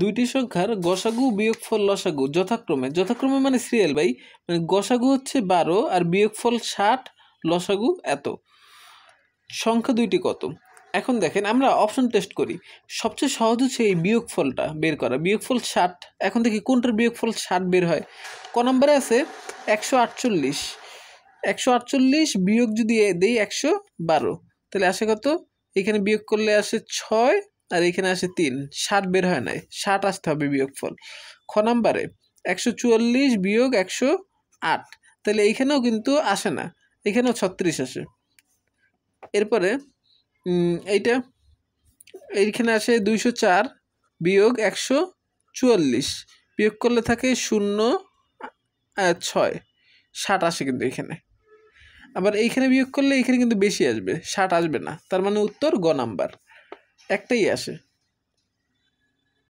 দুইটি সংখ্যার গসাগু বিয়োগফল লসাগু যথাক্রমে যথাক্রমে মানে সিরিয়াল বাই মানে গসাগু হচ্ছে বারো আর বিয়োগফল ষাট লসাগু এত সংখ্যা দুইটি কত এখন দেখেন আমরা অপশন টেস্ট করি সবচেয়ে সহজ হচ্ছে এই বিয়োগফলটা বের করা বিয়োগফল ষাট এখন দেখি কোনটার বিয়োগফল ষাট বের হয় ক নম্বরে আছে একশো আটচল্লিশ একশো আটচল্লিশ বিয়োগ যদি দেই একশো বারো তাহলে আসে কত এখানে বিয়োগ করলে আসে ছয় আর এখানে আসে তিন ষাট বের হয় নাই ষাট আসতে হবে বিয়োগফল খ নাম্বারে একশো চুয়াল্লিশ বিয়োগ একশো আট তাহলে এইখানেও কিন্তু আসে না এখানেও ছত্রিশ আসে এরপরে এইটা এইখানে আসে দুইশো চার বিয়োগ একশো চুয়াল্লিশ বিয়োগ করলে থাকে শূন্য ছয় ষাট আসে কিন্তু এখানে আবার এইখানে বিয়োগ করলে এখানে কিন্তু বেশি আসবে ষাট আসবে না তার মানে উত্তর গ নাম্বার একটাই আসে